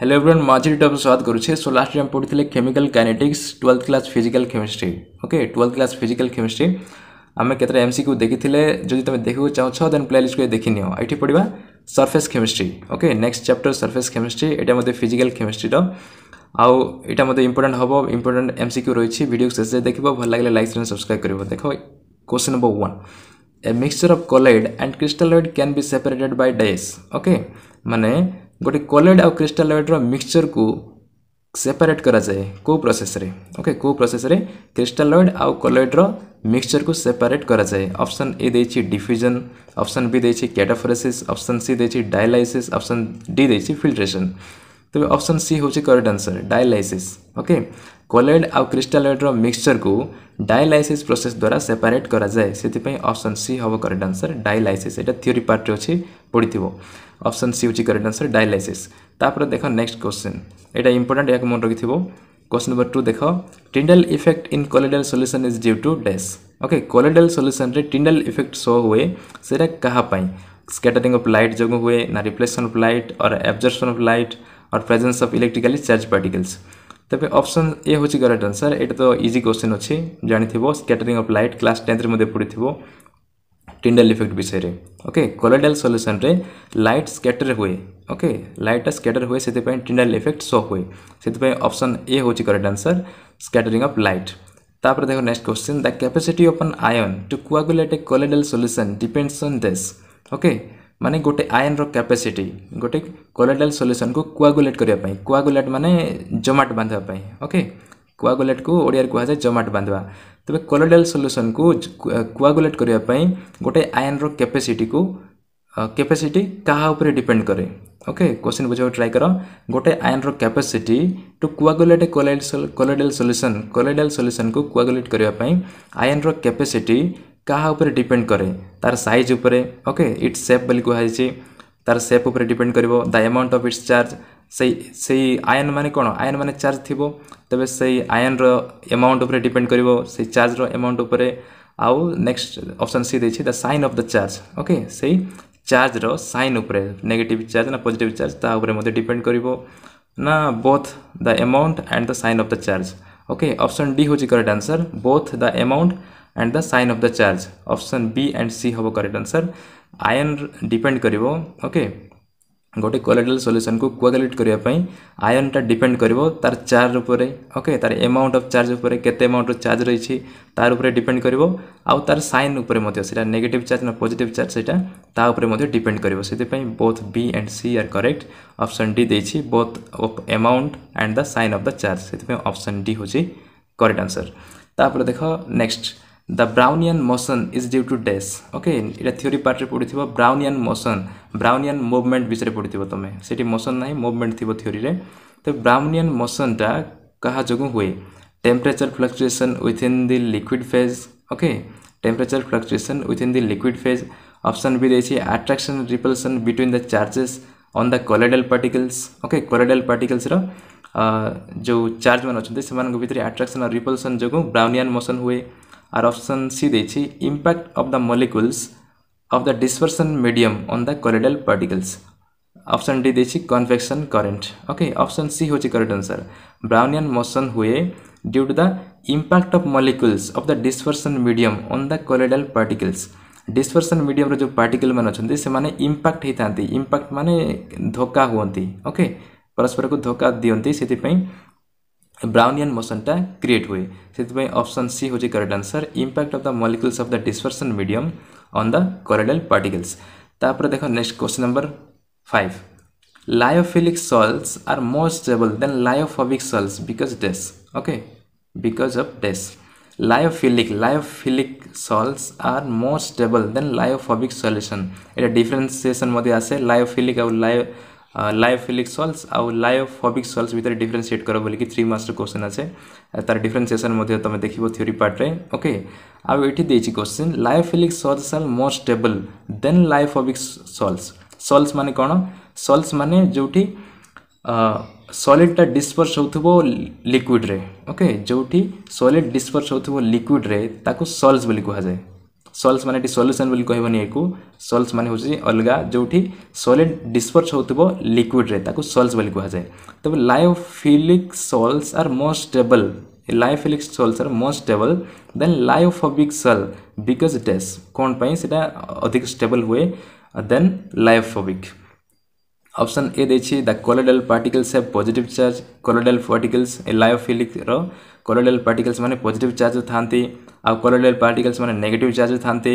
Hello everyone माझी टॉप स्वागत करुचे सो लास्ट टाइम पढ़ी chemical kinetics twelfth class physical chemistry okay twelfth class physical chemistry आम कतटा एम सिक्यू देखी जदि तुम देखा चाहो देन प्ले लिस्ट को देखी नियो ये पढ़ा surface chemistry okay next chapter surface chemistry यहाँ फिजिकल केमिस्ट्रीर আউ এটা মধ্যে ইম্পর্টাট হব ইম্পর্টাট এম সিকিউ রয়েছে ভিডিও শেষে দেখব ভাল লাগলে লাইক সেন্ড সবসক্রাইব করব দেখ question number one a mixture of colloid and crystalloid can be separated by dash okay মানে गोटे कलेड आउ क्रिस्टालयड्र मिक्सचर को सेपरेट करा जाए को प्रोसेस रे ओके को प्रोसेस रे क्रिस्टालयड आउ कलेड्र मिक्सचर को सेपरेट करा जाए ऑप्शन ए देछि डिफ्यूजन ऑप्शन बी देछि कैटाफोरेसिस ऑप्शन सी देछि डायलिसिस ऑप्शन डी देछि फिल्ट्रेशन ତେବେ ଅପସନ୍ ସି ହେଉଛି correct answer dialysis okay colloid ଆଉ କ୍ରିଷ୍ଟାଲଏଡ଼୍ର ମିକ୍ସଚରକୁ ଡାଇଲାଇସିସ୍ ପ୍ରୋସେସ୍ ଦ୍ୱାରା ସେପାରେଟ୍ କରାଯାଏ ସେଥିପାଇଁ ଅପସନ୍ ସି ହେବ କରେକ୍ଟ ଆନ୍ସର୍ ଡାଇଲାଇସିସ୍ ଏଇଟା ଥିଓରି ପାର୍ଟରେ ଅଛି ପଡ଼ିଥିବ ଅପସନ୍ ସି ହେଉଛି କରେକ୍ଟ ଆନ୍ସର୍ ଡାଇଲାଇସିସ୍ ତାପରେ ଦେଖ ନେକ୍ସଟ କ୍ୱେଶ୍ଚିନ୍ ଏଇଟା ଇମ୍ପୋର୍ଟାଣ୍ଟ ଏହାକୁ ମନେ ରଖିଥିବ क्वेश्चन नंबर टू देख Tyndall effect in colloidal solution is due to dash okay colloidal solution रे टिंडल इफेक्ट शो हुए से क्या स्कैटरिंग ऑफ लाइट जो हुए ना रिप्लेसन ऑफ लाइट और एब्जर्प्शन ऑफ लाइट और presence of electrically charge particles तेज अप्सन ए हूँ କରେକ୍ଟ आंसर ये तो ଇଜି क्वेश्चन अच्छे ଜାଣିଥିବ ସ୍କାଟରିଂ ଅଫ୍ ଲାଇଟ୍ କ୍ଲାସ୍ ଟେନ୍ଥରେ ମଧ୍ୟ ପଢ଼ିଥିବ टिंडल इफेक्ट विषय में okay colloidal solution light scatter हुए ओके लाइटा स्कैटर हुए से टिंडल इफेक्ट सो हुए से ऑप्शन ए हूँ correct answer scattering of light तापर देखो next question the capacity of an ion to coagulate a colloidal solution depends on this okay ମାନେ ଗୋଟେ ଆୟନର କ୍ୟାପାସିଟି ଗୋଟେ କୋଲାଟାଲ୍ ସଲ୍ୟୁସନ୍କୁ କୁଆଗୁଲେଟ୍ କରିବା ପାଇଁ କୁଆଗୁଲେଟ୍ ମାନେ ଜମାଟ ବାନ୍ଧିବା ପାଇଁ ଓକେ କୁଆଗୁଲେଟ୍କୁ ଓଡ଼ିଆରେ କୁହାଯାଏ ଜମାଟ ବାନ୍ଧିବା ତେବେ କୋଲାଟାଲ୍ ସଲ୍ୟୁସନ୍କୁ କୁଆଗୁଲେଟ୍ କରିବା ପାଇଁ ଗୋଟେ ଆୟନର କ୍ୟାପାସିଟିକୁ କ୍ୟାପାସିଟି କାହା ଉପରେ ଡିପେଣ୍ଡ କରେ ଓକେ କ୍ୱେଶ୍ଚିନ୍ ବୁଝିବାକୁ ଟ୍ରାଏ କର ଗୋଟେ ଆୟନର capacity to coagulate colloid colloidal solution colloidal ସଲ୍ୟୁସନ୍କୁ କୁଆଗୁଲେଟ୍ କରିବା ପାଇଁ ଆୟନର କ୍ୟାପାସିଟି କାହା ଉପରେ ଡିପେଣ୍ଡ କରେ ତାର ସାଇଜ୍ ଉପରେ ଓକେ ଇଟ୍ସ ସେପ୍ ବୋଲି କୁହାଯାଇଛି ତାର ସେପ୍ ଉପରେ ଡିପେଣ୍ଡ କରିବ the amount of its charge ସେଇ ସେଇ ଆୟନ୍ ମାନେ କ'ଣ ଆୟନ୍ ମାନେ ଚାର୍ଜ ଥିବ ତେବେ ସେଇ ଆୟନ୍ର ଆମାଉଣ୍ଟ ଉପରେ ଡିପେଣ୍ଡ କରିବ ସେଇ ଚାର୍ଜର ଆମାଉଣ୍ଟ ଉପରେ ଆଉ ନେକ୍ସଟ ଅପସନ୍ ସି ଦେଇଛି the sign of the charge okay ସେଇ ଚାର୍ଜର ସାଇନ୍ ଉପରେ ନେଗେଟିଭ୍ ଚାର୍ଜ ନା ପଜିଟିଭ୍ ଚାର୍ଜ ତା ଉପରେ ମଧ୍ୟ ଡିପେଣ୍ଡ କରିବ ନା both the amount and the sign of the charge okay option D ହେଉଛି correct answer both the amount and the sign of the charge option B and C हम correct answer ion depend कर okay गोटे colloidal solution को कोआगुलेट करने ion टा depend कर तार charge उपर ओके तार एमाउंट अफ चार्ज उपर केते एमाउंट चार्ज रही तार उपर कर आउ तार साइन उपर नेगेटिव चार्ज ना पॉजिटिव चार्ज सेटा ता कर both B and C are correct option D देछि both of amount and the sign of the charge से ऑप्शन डी होछि करेक्ट आंसर तापर देख next the Brownian motion is due to dash okay এটা theory পার্টরে পড়িথিব Brownian motion Brownian movement বিষয়ে পড়িথিব তুমি সেটি মোশন না মুভমেন্ট থিব থিওরিরে তো ব্রাউনিয়ান মোশনটা কাহা যোগ হুয়ে temperature fluctuation within the liquid phase okay temperature fluctuation within the liquid phase option B দিয়েছি attraction repulsion between the charges on the colloidal particles okay colloidal পার্টিকल्सର ଯେଉଁ ଚାର୍ଜ ମାନେ ଅଛନ୍ତି ସେମାନଙ୍କ ଭିତରେ ଆଟ୍ରାକ୍ସନ୍ ଆଉ ରିପଲ୍ସନ୍ ଯୋଗୁଁ ବ୍ରାଉନିଆନ୍ ମୋସନ୍ ହୁଏ our option C ଦେଇଛି impact of the molecules of the dispersion medium on the colloidal particles option D देखिए convection current okay option C हूँ करेक्ट आंसर ब्राउनियन मोशन हुए due to the impact of molecules of the dispersion medium on the colloidal particles dispersion medium जो particle मैंने अच्छा से impact होता impact मान धोका हमें ओके परस्पर को धोका दिखती से ब्राउनियन टा क्रिएट हुए से ऑप्शन सी हूँ correct answer impact of the molecules of the dispersion medium on the colloidal particles तापर देख next question number five lyophilic sols are more stable than lyophobic sols because dash okay because of dash lyophilic lyophilic sols are more stable than lyophobic solution एटा differentiation आसे lyophilic आउ लायो ଲାଇଓଫିଲିକ୍ ସଲ୍ସ ଆଉ ଲାଇଓଫୋବିକ୍ ସଲ୍ସ ଭିତରେ differentiate କର ବୋଲିକି ଥ୍ରୀ ମାର୍କ୍ସର କୋଶ୍ଚିନ୍ ଆସେ ତାର ଡିଫରେନ୍ସିଏସନ୍ ମଧ୍ୟ ତୁମେ ଦେଖିବ ଥିଓରି ପାର୍ଟରେ ଓକେ ଆଉ ଏଠି ଦେଇଛି କୋଶ୍ଚିନ୍ ଲାଇଓଫିଲିକ୍ ସଲ୍ସ ଆର୍ ମୋର୍ ଷ୍ଟେବଲ୍ ଦେନ୍ ଲାଇଓଫୋବିକ୍ ସଲ୍ସ ସଲ୍ସ ମାନେ କ'ଣ ସଲ୍ସ ମାନେ ଯେଉଁଠି ସଲିଡ଼ଟା ଡିସପର୍ସ ହେଉଥିବ ଲିକ୍ୱିଡ଼ରେ ଓକେ ଯେଉଁଠି ସଲିଡ଼ ଡିସପର୍ସ ହେଉଥିବ ଲିକ୍ୱିଡ଼ରେ ତାକୁ ସଲ୍ସ ବୋଲି କୁହାଯାଏ ସଲ୍ସ ମାନେ ଏଠି ସଲ୍ୟୁସନ୍ ବୋଲି କହିବନି ଏକୁ ସଲ୍ସ ମାନେ ହେଉଛି ଅଲଗା ଯେଉଁଠି ସଲିଡ୍ ଡିସ୍ପର୍ସ ହେଉଥିବ ଲିକ୍ୱିଡ଼ରେ ତାକୁ ସଲ୍ସ ବୋଲି କୁହାଯାଏ ତେବେ lyophilic sols are most stable lyophilic sols are most stable than lyophobic sol because dash କ'ଣ ପାଇଁ ସେଇଟା ଅଧିକ ଷ୍ଟେବଲ୍ ହୁଏ ଦେନ୍ ଲାୟୋଫୋବିକ୍ অপশন এ দিয়েছি the colloidal particles have positive charge colloidal particles এ লায়োফিলিকর कोलोडेल पार्टिकल्स मैंने पॉजिटिव चार्ज थांती आउ कोलोडेल पार्टिकल्स मैंने नेगेटिव चार्ज थांती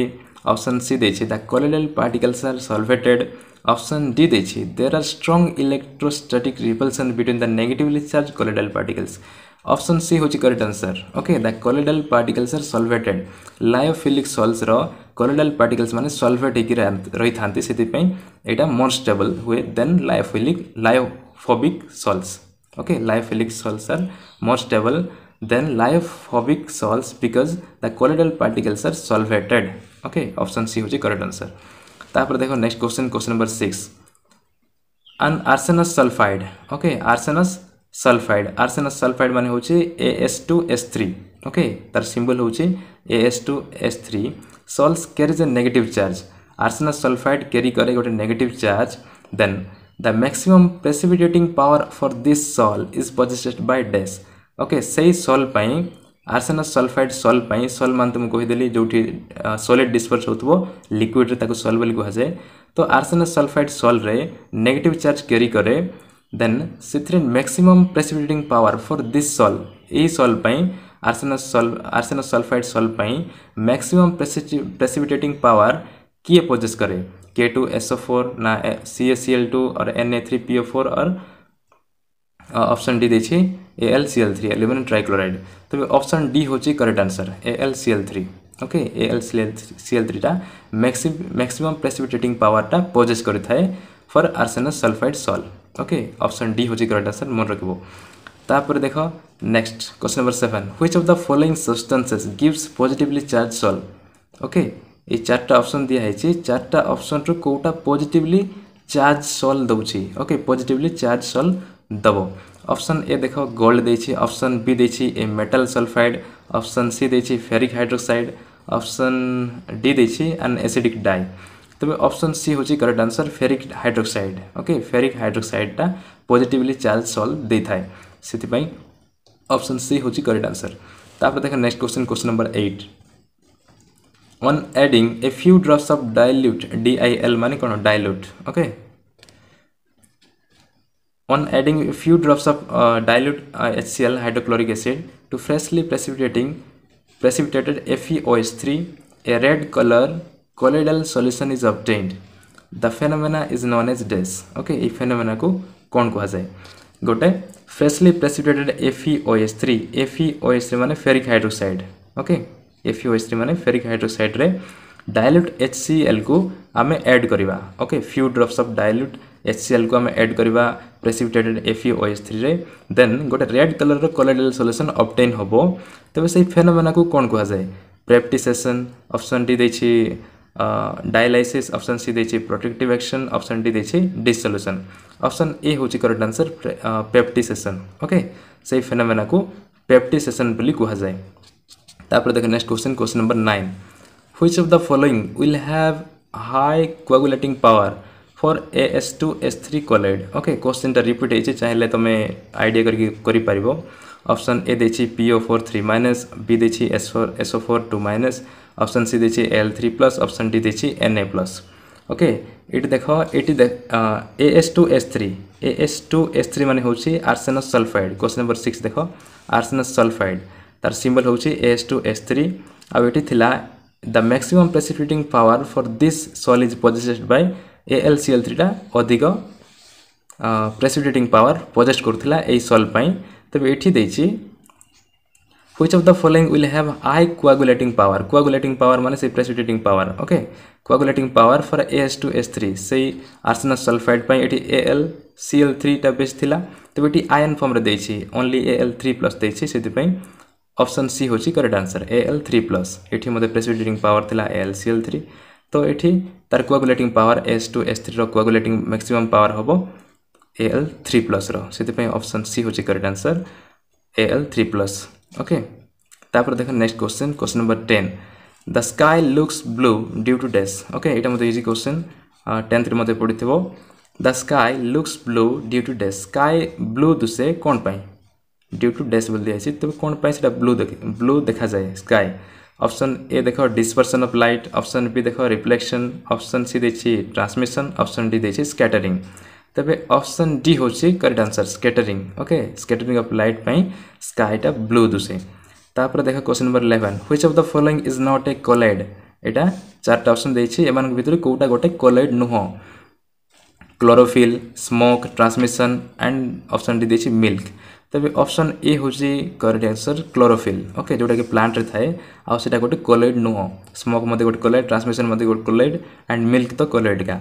ऑप्शन सी देखिए the colloidal particles are solvated option D देखिए there are strong electrostatic repulsion between the negatively charged colloidal particles option C हूँ correct answer okay the colloidal particles are solvated lyophilic sols colloidal particles मैंने solvate हो रही था से मोर stable हुए than lyophilic lyophobic sols okay lyophilic sols are more stable then lyophobic solves because the colloidal particles are solvated okay option c होची correct answer तापर देखो next question question number 6 an arsenous sulfide okay arsenous sulphide arsenous sulphide मान हूँ AS two S three okay तार symbol हूँ AS two S three sols carries a negative charge arsenous sulphide carry करे गोटे negative charge then the maximum precipitating power for this sol is possessed by dash okay से sol arsenous sulphide सल sol मान तो मुझे कहीदेली जो solid disperse हो लिक्विड्रे सल बोली कह जाए तो सलफाइड सल सल्रे नेगेट चार्ज क्यारि कै the maximum precipitating power for this sol यही sol arsenous sol arsenous sulphide sol maximum precipitating power किए पजेस कै के टू एसओ फोर ना C S C L two और N A three PO four और option D দিয়েছি AL CL three aluminium trichloride তবে option D হচ্ছে correct answer AL CL three okay AL CL CL থ্রিটা maxi maximum precipitating পাওয়ারটা possess করে থাকে for arsenous sulphide sol okay option D হচ্ছে correct answer মনে রাখব তাপরে দেখ next question number seven which of the following substances gives positively charged sol okay এই চারটা অপশন দিয়া হয়েছে চারটা অপশনরু কোটা পজিটিভলি চার্জ সল দৌছি ওকে পজিটিভলি চার্জ সল दबो ऑप्शन ए देख गोल्ड ऑप्शन बी दे मेटल सल्फाइड ऑप्शन सी दे फेरिक हाइड्रोक्साइड ऑप्शन डी दे एन एसिडिक डाई तबे ऑप्शन सी हूँ correct answer ferric hydroxide okay ferric हाइड्रोक्साइडा positively charged sol दे थाए से ऑप्शन सी हूँ करेक्ट आंसर तापर देख next question question number eight on adding a few drops of dilute D I L मानी कौन dilute okay on adding a few drops of uh, dilute uh, HCl hydrochloric acid to freshly precipitating precipitated FeOH3, a red color colloidal solution is obtained. The phenomena is known as DES. Okay, এই ফেনোমেনাকু কোন কুহাযায় freshly precipitated feoh প্রেসিপিটেটেড FeOH3, FeOH3 মানে ferric হাইড্রোসাইড ওকে FeOH3 মানে ferric hydroxide রে dilute HCl কু আমি add करिवा Okay, few drops of dilute H C L को आम एड करवा precipitated F O S three then गोटे red colour colloidal solution obtained हे तेज से फेनोमेना कौन कह जाए प्रेप्टिसेसन अपसन डी देखिए डायलिसिस ऑप्शन सी देखिए प्रोटेक्टिव एक्शन ऑप्शन डी देखिए डिसल्यूशन अपसन ए हूँ करेक्ट आंसर पेप्टिसेसन ओके से फेनोमेना को पेप्टिसेसन बोली कह जाए तापर देख next question question number nine which of the following will have high coagulating power for A S two S three colloid okay କୋଶ୍ଚିନ୍ଟା ରିପିଟ୍ ହେଇଛି ଚାହିଁଲେ ତମେ ଆଇଡ଼ିଆ କରିକି କରିପାରିବ ଅପସନ୍ ଏ ଦେଇଛି P O four three minus B ଦେଇଛି S four S O four two minus option C ଦେଇଛି L three plus option D ଦେଇଛି ଏନ୍ ଏ ପ୍ଲସ୍ ଓକେ ଏଇଠି ଦେଖ ଏଇଠି A S two S three A S two S three ମାନେ ହେଉଛି arsenous sulphide question number six ଦେଖ arsenous sulphide ତାର symbol ହେଉଛି A S two S three ଆଉ ଏଠି ଥିଲା the maximum precipitating power for this sol is possessed by AL CL ଥ୍ରୀଟା ଅଧିକ ପ୍ରେସିଡେଟିଂ ପାୱାର ପଜେଷ୍ଟ କରୁଥିଲା ଏହି ସଲ୍ଭ ପାଇଁ ତେବେ ଏଠି ଦେଇଛି which of the following will have high coagulating power coagulating power माने से precipitating power okay coagulating power for AS2 S3 সেই আর্সেনাস সালফাইড পাই এটি AL Cl3 টা বেশ থিলা তবে এটি আয়ন ফর্ম রে দেইছি only Al3+ দেইছি সেতি পাই অপশন C হচ্ছে करेक्ट आंसर Al3+ এটি মধ্যে precipitating power থিলা AlCl3 ତ ଏଠି ତାର coagulating power S two S ଥ୍ରୀର କୋଆଗୁଲେଟିଂ ମ୍ୟାକ୍ସିମମ୍ ପାୱାର ହେବ ଏ ଏଲ୍ ଥ୍ରୀ ପ୍ଲସ୍ର ସେଥିପାଇଁ ଅପସନ୍ ସି ହେଉଛି correct answer A L three plus okay ତାପରେ ଦେଖ next question question number ten the sky looks blue due to dash okay ଏଇଟା ମୋତେ easy question ଟେନ୍ଥରେ ମୋତେ ପଡ଼ିଥିବ the sky looks blue due to dash sky blue ଦୁସେ କ'ଣ ପାଇଁ ଡ୍ୟୁ ଟୁ ଡେସ୍ ବୋଲି ଦିଆଯାଇଛି ତେବେ କ'ଣ ପାଇଁ ସେଇଟା ବ୍ଲୁ ବ୍ଲୁ ଦେଖାଯାଏ ସ୍କାଏ অপশন এ দেখ dispersion of light option B দেখ রিফ্লেকশন অপশন সি দিয়েছি ট্রান্সমিশন অপশন ডি দিয়েছি স্ক্যাটারিং তবে অপশন ডি হচ্ছে correct answer scattering okay scattering of light পাই স্কাইটা ব্লু দুষে তারপরে দেখ question number eleven which of the following is not a colloid এটা চারটা অপশন দিয়েছি এমান ভিতরে কোটা গোটে কলাইড নুহ chlorophyll smoke transmission and option D দিয়েছি মিল্ক तेज अप्सन ए हूँ करेक्ट आंसर क्लोरोफिल ओके जोटा कि प्लांट थाए आईटा गोटे कोलइड नुह स्मक गोटे कोलइड ट्रांसमिशन गोटे कोलइड एंड मिल्क तो कोलइड का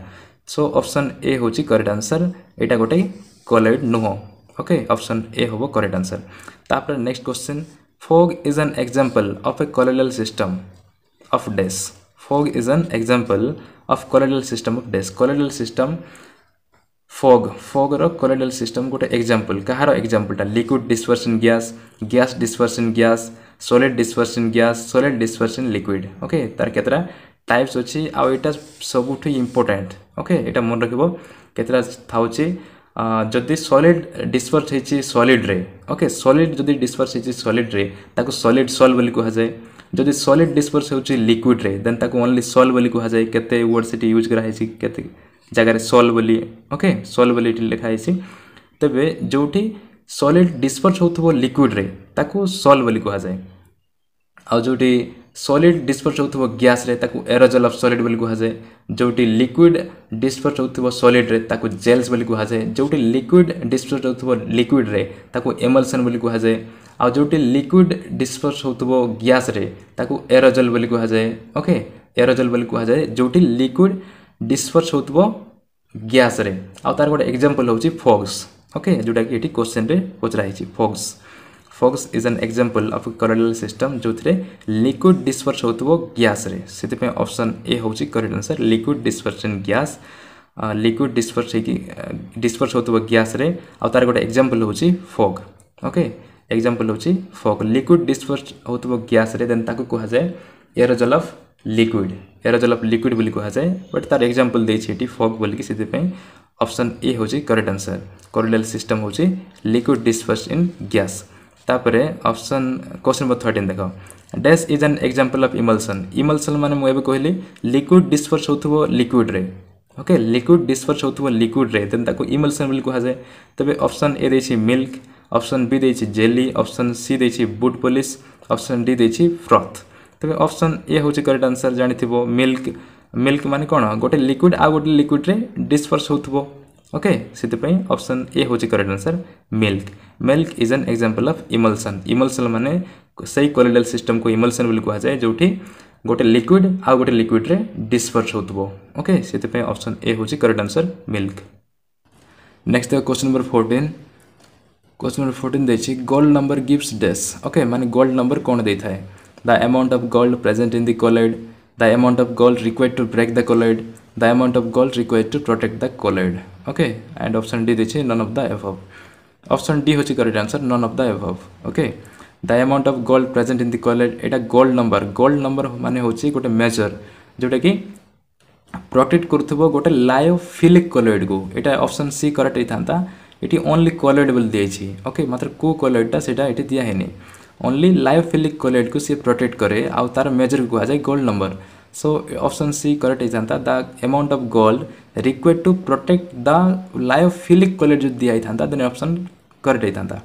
सो अप्सन ए हूँ करेक्ट आंसर यहाँ गोटे कोलइड नुह ओके अप्सन ए हम करेक्ट आंसर तापर next question fog is an example of a colloidal system of dash fog is an example of colloidal system of dash colloidal system fog ଫଗ୍ର colloidal system ଗୋଟେ example କାହାର ଏକ୍ଜାମ୍ପଲ୍ଟା liquid dispersion gas gas dispersion gas solid dispersion gas solid dispersion liquid okay ତାର କେତେଟା types ଅଛି ଆଉ ଏଇଟା ସବୁଠୁ ଇମ୍ପୋର୍ଟାଣ୍ଟ ଓକେ ଏଇଟା ମନେ ରଖିବ କେତେଟା ଥାଉଛି ଯଦି ସଲିଡ଼ ଡିସପର୍ସ ହେଇଛି ସଲିଡ଼ରେ ଓକେ ସଲିଡ଼ ଯଦି ଡିସପର୍ସ ହେଇଛି ସଲିଡ଼ରେ ତାକୁ ସଲିଡ଼ ସଲ୍ ବୋଲି କୁହାଯାଏ ଯଦି ସଲିଡ଼ ଡିସପର୍ସ ହେଉଛି ଲିକ୍ୱିଡ଼ରେ ଦେନ୍ ତାକୁ ଓନ୍ଲି ସଲ୍ ବୋଲି କୁହାଯାଏ କେତେ ୱାର୍ଡ଼ ସେଠି ୟୁଜ୍ କରାହେଇଛି କେତେ জায়গায় সল বলি ওকে সল বলি এটি লেখা হয়েছে তেবে যেটি সলিড ডিসপর্স হোথব লিকুইড্রে তাকে সল বলি কুহযায় আউ যেটি সলিড ডিসপর্স হোথব গ্যাসরে তাকে এরোজেল অফ সলিড বলি কুহযায় যেটি লিকুইড ডিসপর্স হোথব সলিড্রে তাকে জেলস বলি কুহযায় যেটি লিকুইড ডিসপর্স হোথব লিকুইড্রে তাকে এমলসন বলি কুহযায় ଆଉ ଯେଉଁଠି ଲିକ୍ୱିଡ଼ ଡିସପୋଜ୍ ହେଉଥିବ ଗ୍ୟାସ୍ରେ ତାକୁ ଏରୋଜଲ୍ ବୋଲି କୁହାଯାଏ ଓକେ ଏରୋଜଲ୍ ବୋଲି କୁହାଯାଏ ଯେଉଁଠି ଲିକ୍ୱିଡ଼ ডিসপর্স হউথিব ଗ୍ୟାସ୍ରେ ଆଉ ତା'ର ଗୋଟେ ଏକ୍ଜାମ୍ପଲ୍ ହେଉଛି ଫଗ୍ସ ଓକେ ଯେଉଁଟାକି ଏଠି କୋଶ୍ଚିନ୍ରେ ପଚରା ହେଇଛି fogs fogs is an example of colloidal system ଯେଉଁଥିରେ ଲିକ୍ୱିଡ୍ ଡିସ୍ପର୍ସ ହେଉଥିବ ଗ୍ୟାସ୍ରେ ସେଥିପାଇଁ ଅପସନ୍ ଏ ହେଉଛି correct answer liquid dispersion gas liquid disperse ହେଇକି ଡିସ୍ପର୍ସ ହେଉଥିବ ଗ୍ୟାସ୍ରେ ଆଉ ତା'ର ଗୋଟେ ଏକ୍ଜାମ୍ପଲ୍ ହେଉଛି ଫଗ୍ ଓକେ ଏକ୍ଜାମ୍ପଲ୍ ହେଉଛି ଫଗ୍ ଲିକ୍ୱିଡ୍ ଡିସ୍ପର୍ସ ହେଉଥିବ ଗ୍ୟାସ୍ରେ ଦେନ୍ ତାକୁ କୁହାଯାଏ ଏରୋଜଲ୍ ଅଫ୍ ଲିକ୍ୱିଡ୍ ଏହାର ଜଲ ଲିକ୍ୱିଡ଼ ବୋଲି କୁହାଯାଏ ବଟ୍ ତା'ର ଏକ୍ଜାମ୍ପଲ୍ ଦେଇଛି ଏଠି ଫଗ୍ ବୋଲିକି ସେଥିପାଇଁ ଅପସନ୍ ଏ ହେଉଛି କରେକ୍ଟ ଆନ୍ସର୍ କରିଡାଲ ସିଷ୍ଟମ୍ ହେଉଛି ଲିକ୍ୱିଡ଼ ଡିସପର୍ସ ଇନ୍ ଗ୍ୟାସ୍ ତାପରେ ଅପସନ୍ କୋଶ୍ଚିନ୍ ନମ୍ବର ଥର୍ଟିନ୍ ଦେଖ dash is an example of emulsion emulsion ମାନେ ମୁଁ ଏବେ କହିଲି ଲିକ୍ୱିଡ଼ ଡିସପର୍ସ ହେଉଥିବ ଲିକ୍ୱିଡ଼ରେ ଓକେ ଲିକ୍ୱିଡ଼ ଡିସପର୍ସ ହେଉଥିବ ଲିକ୍ୱିଡ଼ରେ ଦେନ୍ ତାକୁ ଇମଲ୍ସନ୍ ବୋଲି କୁହାଯାଏ ତେବେ ଅପସନ୍ ଏ ଦେଇଛି ମିଲ୍କ ଅପସନ୍ ବି ଦେଇଛି ଜେଲି ଅପସନ୍ ସି ଦେଇଛି ବୁଟ୍ ପଲିସ୍ ଅପସନ୍ ଡି ଦେଇଛି ଫ୍ରଥ୍ तेज अप्सन ए हूँ करेक्ट आंसर जान थो मिल्क मिल्क मान कौन गोटे लिक्विड आ गोटे लिक्विड्रे डिस्पर्स होके से अप्सन ए हूँ correct answer milk milk is an example of emulsion emulsion मैंने से कलिडल सिस्टम को इमोलसन कहुए जो गोटे लिक्विड आ गोटे लिक्विड्रे डिस्पर्स होके से अप्सन ए हूँ correct answer milk next question number fourteen question number fourteen देखिए gold number gift dash okay मान गोल्ड नंबर कौन दे था है? the amount of gold present in the colloid, the amount of gold required to break the colloid, the amount of gold required to protect the colloid. Okay, and option D is none of the above. Option D is correct answer, none of the above. Okay. The amount of gold present in the colloid एटा gold number gold number माने होची गोटे major जोटा कि protect करथबो गोटे lyophilic colloid को एटा option C correct होता एटी ओनली कॉलोइड बोल दिए ओके मात्र को कॉलोइडटा सेटा एटी दिया हैनी ओनली लायोफिलिक कोलेट को सी प्रोटेक्ट कै आउ तार मेजर को आ gold number so option C correct होता था the amount of gold required to protect the lyophilic colloid जो दिया ही था देन ऑप्शन करेक्ट आई था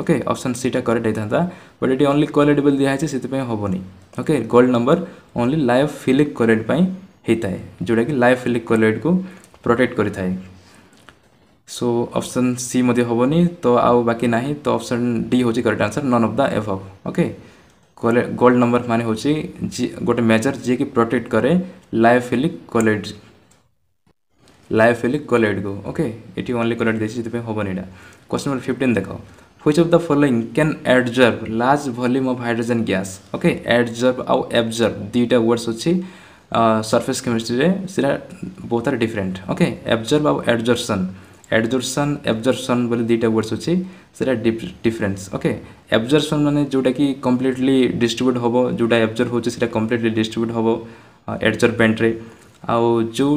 ओके ऑप्शन सी टा करेक्ट आई था बट इट ओनली कोलेटेबल दिया है से हेनी okay gold number only lyophilic colloid पे हेताए जोटा कि फिलिक कोलेट को प्रोटेक्ट करें सो ଅପସନ୍ ସି ମଧ୍ୟ ହେବନି ତ ଆଉ ବାକି ନାହିଁ ତ ଅପସନ୍ ଡି ହେଉଛି correct answer none of the above okay gold number ମାନେ ହେଉଛି ଗୋଟେ ମେଜର୍ ଯିଏକି ପ୍ରୋଟେକ୍ଟ କରେ ଲାଇଫିଲିକ୍ କୋଲେଡ୍ ଲାଇଫିଲିକ୍ କୋଲେଡ୍କୁ ଓକେ ଏଠି ଓନ୍ଲି କୋଲେଡ୍ ଦେଇଛି ସେଥିପାଇଁ ହେବନି ଏଇଟା କ୍ୱେଶ୍ଚନ୍ ନମ୍ବର ଫିଫ୍ଟିନ୍ ଦେଖ which of the following can adsorb large volume of hydrogen gas okay adsorb ଆଉ absorb ଦୁଇଟା ୱାର୍ଡସ୍ ଅଛି ସର୍ଫେସ୍ କେମିଷ୍ଟ୍ରିରେ ସେଇଟା ବହୁତ ଆର୍ ଡିଫରେଣ୍ଟ ଓକେ ଆବଜର୍ବ ଆଉ ଆଡ଼ଜର୍ସନ୍ ଆଡ଼ଜର୍ସନ୍ ଆବଜର୍ସନ୍ ବୋଲି ଦୁଇଟା ୱାର୍ଡ଼ସ୍ ଅଛି ସେଇଟା ଡିଫରେନ୍ସ ଓକେ ଆବଜର୍ସନ୍ ମାନେ ଯେଉଁଟାକି କମ୍ପ୍ଲିଟଲି ଡିଷ୍ଟ୍ରିବ୍ୟୁଟ୍ ହେବ ଯେଉଁଟା ଆବଜର୍ଭ ହେଉଛି ସେଇଟା କମ୍ପ୍ଲିଟଲି ଡିଷ୍ଟ୍ରିବ୍ୟୁଟ୍ ହେବ ଆଡ଼ଜର୍ଭେଣ୍ଟରେ ଆଉ ଯେଉଁ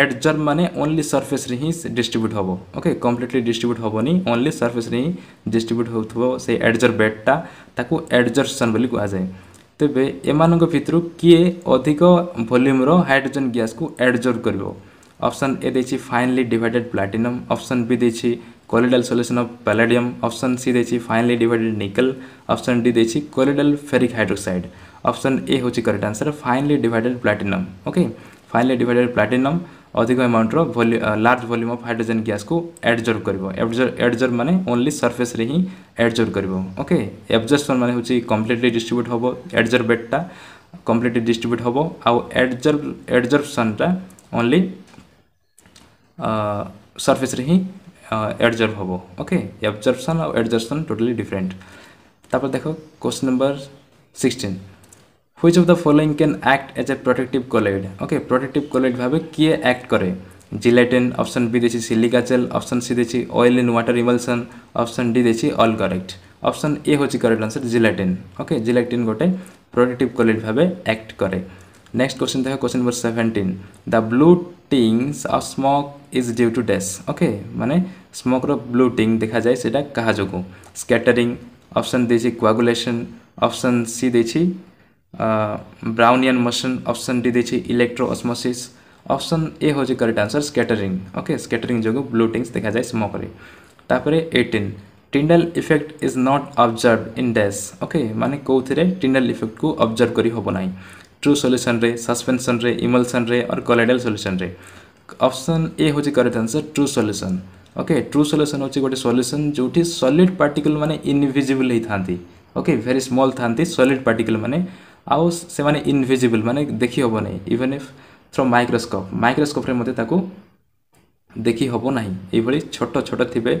ଆଡ଼ଜର୍ଭ ମାନେ ଓନ୍ଲି ସର୍ଫେସ୍ରେ ହିଁ ଡିଷ୍ଟ୍ରିବ୍ୟୁଟ୍ ହେବ ଓକେ କମ୍ପ୍ଲିଟଲି ଡିଷ୍ଟ୍ରିବ୍ୟୁଟ୍ ହେବନି ଓନ୍ଲି ସର୍ଫେସ୍ରେ ହିଁ ଡିଷ୍ଟ୍ରିବ୍ୟୁଟ୍ ହେଉଥିବ ସେଇ ଆଡ଼ଜର୍ଭେଟ୍ଟା ତାକୁ ଆଡ଼ଜର୍ସନ୍ ବୋଲି କୁହାଯାଏ ତେବେ ଏମାନଙ୍କ ଭିତରୁ କିଏ ଅଧିକ ଭଲ୍ୟୁମ୍ର ହାଇଡ୍ରୋଜେନ୍ ଗ୍ୟାସ୍କୁ ଆଡ଼ଜର୍ଭ କରିବ অপশন এ देची finely divided platinum option B देची colloidal solution of palladium option C देची finely divided nickel option D देची colloidal ferric hydroxide option A হচি correct answer finely divided platinum okay finely divided platinum অধিক amount रो large volume of hydrogen gas কো adsorb করিব adsorb মানে only surface রেহি অ্যাডজর্ব করিব ওকে absorption মানে হচি কমপ্লিটলি ডিস্ট্রিবিউট হবো অ্যাডজর্বেটটা কমপ্লিটলি ডিস্ট্রিবিউট হবো আউ অ্যাডজর্ব অ্যাডজর্পশনটা অনলি ସର୍ଫେସ୍ରେ ହିଁ ଆଡ଼ଜର୍ଭ ହେବ ଓକେ ଆବଜର୍ପସନ୍ ଆଉ ଆଡ଼ଜର୍ପସନ୍ ଟୋଟାଲି ଡିଫରେଣ୍ଟ ତାପରେ ଦେଖ question number sixteen which of the following can act as a protective colloid okay protective colloid ভাবে কিয়ে অ্যাক্ট করে জিলাইটেন অপশন বি দিয়েছি সিলিকা জেল অপশন সি দিয়েছি oil in water emulsion option D দিয়েছি all correct option A হচ্ছে correct answer gelatin okay gelatin গোটে protective colloid ভাবে act করে নেক্সট কোশ্চিন দেখো question number seventeen the blue tinge ଆଉ smoke is due to dash okay ମାନେ ସ୍ମୋକ୍ର blue ଟିଙ୍ଗ ଦେଖାଯାଏ ସେଇଟା କାହା ଯୋଗୁଁ ସ୍କାଟରିଂ ଅପସନ୍ ଦେଇଛି କ୍ୱାଗୁଲେସନ୍ ଅପସନ୍ ସି ଦେଇଛି ବ୍ରାଉନିଆନ୍ ମୋସନ୍ ଅପସନ୍ ଡି ଦେଇଛି ଇଲେକ୍ଟ୍ରୋ ଅସ୍ମୋସିସ୍ ଅପସନ୍ ଏ ହେଉଛି correct answer scattering okay scattering ଯୋଗୁଁ ବ୍ଲୁ ଟିଙ୍ଗସ୍ ଦେଖାଯାଏ ସ୍ମୋକ୍ରେ ତାପରେ eighteen Tyndall effect is not observe in dash okay माने कौन थे टिंडल इफेक्ट को ऑब्जर्व करी हम ना ट्रू सल्यूसन रे सस्पेंसन रे और कलेडियल सल्यूसन रे ए हूँ correct answer true solution okay true solution हूँ गोटे सल्यूसन जो सलिड पार्टिकल मैंने इनभिजिबल होती ओके भेरी स्मल था सलीड पार्टिकल मैंने आउ से इनभिजिबल मैंने देखी हेबना even if through microscope microscope ଦେଖି ହେବ ନାହିଁ ଏଇଭଳି ଛୋଟ ଛୋଟ ଥିବେ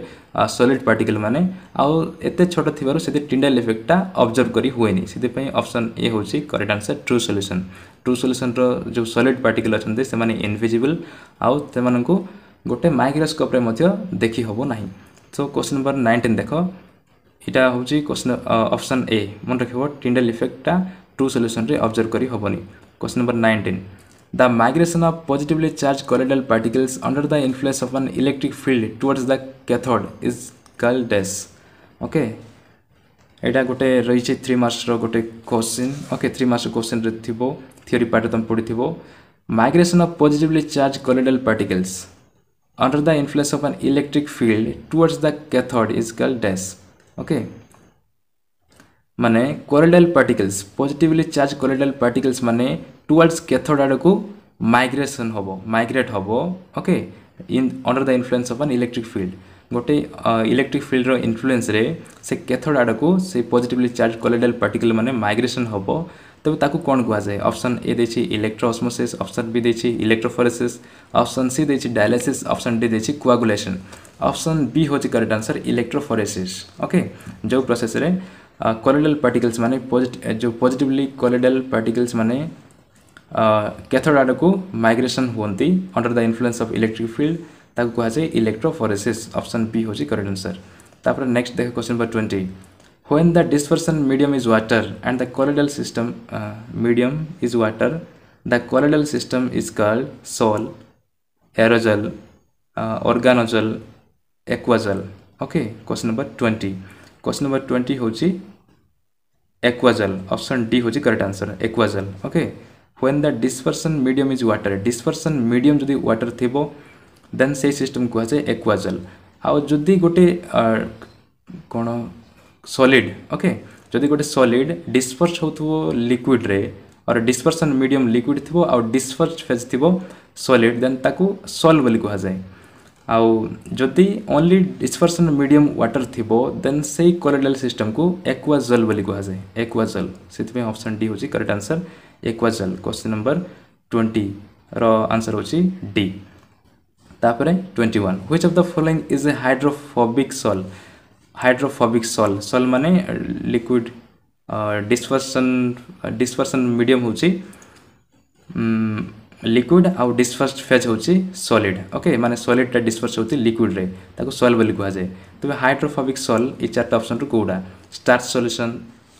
ସଲିଡ୍ ପାର୍ଟିକଲ୍ ମାନେ ଆଉ ଏତେ ଛୋଟ ଥିବାରୁ ସେଠି ଟିଣ୍ଡାଲ ଇଫେକ୍ଟଟା ଅବଜର୍ଭ କରି ହୁଏନି ସେଥିପାଇଁ ଅପସନ୍ ଏ ହେଉଛି correct answer true solution true ସଲ୍ୟୁସନ୍ର ଯେଉଁ ସଲିଡ୍ ପାର୍ଟିକଲ୍ ଅଛନ୍ତି ସେମାନେ ଇନଭିଜିବଲ୍ ଆଉ ସେମାନଙ୍କୁ ଗୋଟେ ମାଇକ୍ରୋସ୍କୋପ୍ରେ ମଧ୍ୟ ଦେଖି ହେବ ନାହିଁ ତ କ୍ୱେଶ୍ଚନ୍ ନମ୍ବର ନାଇଣ୍ଟିନ୍ ଦେଖ ଏଇଟା ହେଉଛି କ୍ୱେଶ୍ଚନ୍ ଅପସନ୍ ଏ ମନେ ରଖିବ ଟିଣ୍ଡାଲ ଇଫେକ୍ଟଟା ଟ୍ରୁ ସଲ୍ୟୁସନ୍ରେ ଅବଜର୍ଭ କରି ହେବନି question number nineteen The migration of positively charged colloidal particles under the influence of an electric field towards the cathode is called dash. Okay. এটা গোটে রয়েছে থ্রি মার্কসর গোটে কোশ্চিন ওকে থ্রি মার্কস কোশ্চিন্রে থিব theory part তুমি পড়িথিব migration of positively charge colloidal particles under the influence of an electric field towards the cathode is called dash okay माने colloidal particles positively charge colloidal particles माने towards cathode ଆଡ଼କୁ migration ହେବ migrate ହେବ okay in under the influence of an electric field ଗୋଟେ electric ଫିଲ୍ଡର ଇନଫ୍ଲୁଏନ୍ସରେ ସେ cathode ଆଡ଼କୁ ସେ ପଜିଟିଭଲି ଚାର୍ଜ କଲେଡ଼ାଲ୍ ପାର୍ଟିକଲ୍ ମାନେ ମାଇଗ୍ରେସନ୍ ହେବ ତେବେ ତାକୁ କ'ଣ କୁହାଯାଏ ଅପସନ୍ ଏ ଦେଇଛି ଇଲେକ୍ଟ୍ରୋ ଅସ୍ମୋସିସ୍ ଅପସନ୍ ବି ଦେଇଛି ଇଲେକ୍ଟ୍ରୋଫୋରେସିସ୍ ଅପସନ୍ ସି ଦେଇଛି ଡାୟାଲିସିସ୍ ଅପସନ୍ ଡି ଦେଇଛି କୁଆଗୁଲେସନ୍ ଅପସନ୍ ବି ହେଉଛି କରେକ୍ଟ ଆନ୍ସର୍ ଇଲେକ୍ଟ୍ରୋଫୋରେସିସ୍ ଓକେ ଯେଉଁ ପ୍ରୋସେସ୍ରେ କଲେଡ଼ାଲ୍ ପାର୍ଟିକଲ୍ସ ମାନେ ଯେଉଁ ପଜିଟିଭଲି କଲେଡ଼ାଲ୍ ପାର୍ଟିକଲ୍ସ ମାନେ कैथोडाडो को माइग्रेसन हूँ under the influence of electric field कह जाए अप्सन बी हूँ करेक्ट आंसर तापर नेक्स्ट देख question number twenty when the dispersion medium is water and the colloidal system medium is water the colloidal system is called sol aerosol organosol aquasol okay question number twenty question number twenty हूँ aquasol option D हूँ correct answer aquasol okay when the dispersion medium is water dispersion medium जो व्टर थी then से system कह जाए एक्वाजल आदि गोटे कौन सलीड ओके जदि गोटे सलीड डिस्पर्स हो लिक्विड्रे और डिस्पर्सन मीडियम लिक्विड थी डिस्पर्स फेज थी सलीड देन ताकू सल बोली कह जाए आदि ओनली डिस्पर्सन मीडियम व्टर थी देन से कलेडल सिस्टम को एक्वाजल बोली कह जाए एक्वाजल से अपसन डी हो correct answer equation question number twenty answer हो डी तापर twenty one which of the following is a hydrophobic sol hydrophobic sol sol मान लिक्विड डिस्पर्सन डिस्पर्सन मीडियम हूँ लिक्विड आउ डिस्पर्स फेज हूँ solid okay मानते सलीडा disperse होती लिक्विड्रे सल बोली कहुए तेज हाइड्रोफोबिक सल ये चार्ट अप्सन रू कौटा स्टार्च सल्यूसन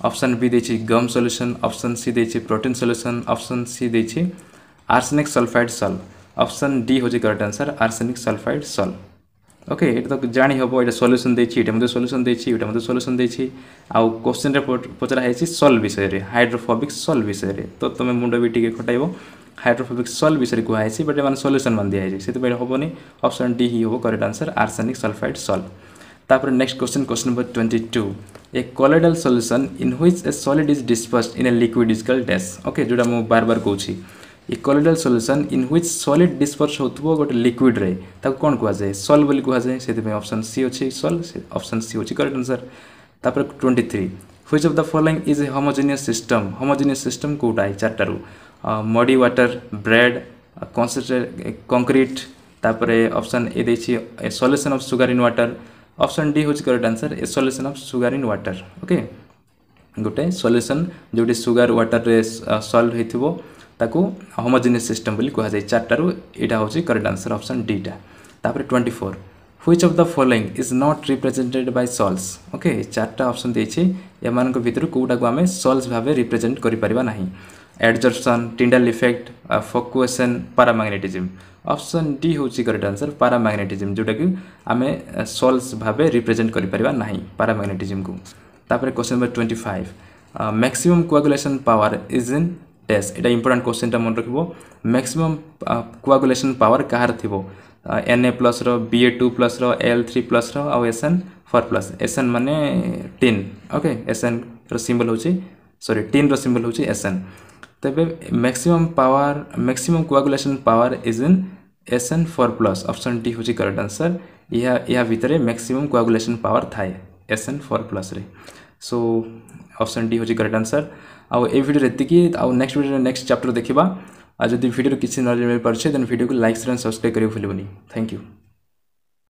ઓપ્શન બી દે છે ગમ સોલ્યુશન ઓપ્શન સી દે છે પ્રોટીન સોલ્યુશન ઓપ્શન સી દે છે arsenic sulphide sol option D হচ্ছে correct answer arsenic sulphide sol okay এটা তো জানি হব এটা সল্যুসন দিয়েছি এটা মধ্যে সল্যুসন দিয়েছি এটা মধ্যে সল্যুসন দিয়েছি আউ কোশ্চেনরে পচরা হয়েছি সল বিষয়ে হাইড্রোফোবিক সল বিষয়ে তো তুমি মুন্ড বি টিকে খটাইব হাইড্রোফোবিক সল বিষয়ে কুহাইছি বট এমন সল্যুসন মান দিয়েছে সেপাই হবনি অপশন ডি হি হব correct answer arsenic sulphide sol তারপরে next question question number twenty two a colloidal solution in which a solid is dispose in a liquid is call dash okay যেটা মু বারবার কହୁছি a colloidal solution in which solid disperse ହେଉଥିବ ଗୋଟେ ଲିକ୍ୱିଡ଼୍ରେ ତାକୁ କ'ଣ କୁହାଯାଏ ସଲ୍ ବୋଲି କୁହାଯାଏ ସେଥିପାଇଁ ଅପସନ୍ ସି ଅଛି ସଲ୍ ଅପସନ୍ ସି ହେଉଛି କରେକ୍ଟ ଆନ୍ସର୍ ତାପରେ twenty three which of the following is a homogeneous system homogeneous system କେଉଁଟା ଏଇ ଚାରିଟାରୁ muddy water bread concentrate concrete ତାପରେ ଅପସନ୍ ଏ ଦେଇଛି solution of sugar in water option D হচ্ছে correct answer a solution of sugar in water okay গোটে solution যেটি sugar ওয়াটারে solve হয়েছিল তাকে হোমোজেনিয়াস সিস্টম বলে কুহযায় চারটার এটা হচ্ছে করেক্ট আনসার অপশন ডিটা তাপরে twenty four which of the following is not represented by sols okay চারটা অপশন দিয়েছি এমানক ভিতর কোটাক আমি সল্স ভাবে রিপ্রেজেন্ট করে পারা না adsorption Tyndall effect flocculation paramagnetism option D ହେଉଛି କରେକ୍ଟ ଆନ୍ସର୍ ପାରାମ୍ୟାଗ୍ନେଟିଜିମ୍ ଯେଉଁଟାକି ଆମେ ସଲ୍ସ ଭାବେ ରିପ୍ରେଜେଣ୍ଟ କରିପାରିବା ନାହିଁ ପାରାମ୍ୟାଗ୍ନେଟିଜିମ୍କୁ ତାପରେ question number twenty five maximum coagulation power is in dash ଏଇଟା ଇମ୍ପୋର୍ଟାଣ୍ଟ କ୍ୱେଶ୍ଚନ୍ଟା ମନେ ରଖିବ ମ୍ୟାକ୍ସିମମ୍ କୁଆଗୁଲେସନ୍ ପାୱାର କାହାର ଥିବ ଏନ୍ ଏ ପ୍ଲସ୍ର ବି ଏ ଟୁ ପ୍ଲସ୍ର ଏଲ୍ ଥ୍ରୀ ପ୍ଲସ୍ର ଆଉ S N four plus S N ମାନେ ଟିନ୍ ଓକେ ଏସ୍ ଏନ୍ର ସିମ୍ବଲ୍ ହେଉଛି ସରି ଟିନ୍ର ସିମ୍ବଲ୍ ହେଉଛି ଏସ୍ ଏନ୍ तेज maximum power maximum coagulation power is in S N four plus option D हूँ correct answer यहाँ भितर मैक्सीम कोगुलेसन पावर थाए S N four plus so option D हूँ correct answer आउटर ये आउ नेक्ट भिडियो नेक्स्ट चैप्टर देखा आदि भिडियो किसी नजर मिल पारे देन भिडियो को लाइक सेयर एंड सब्सक्राइब कर भूल थैंक यू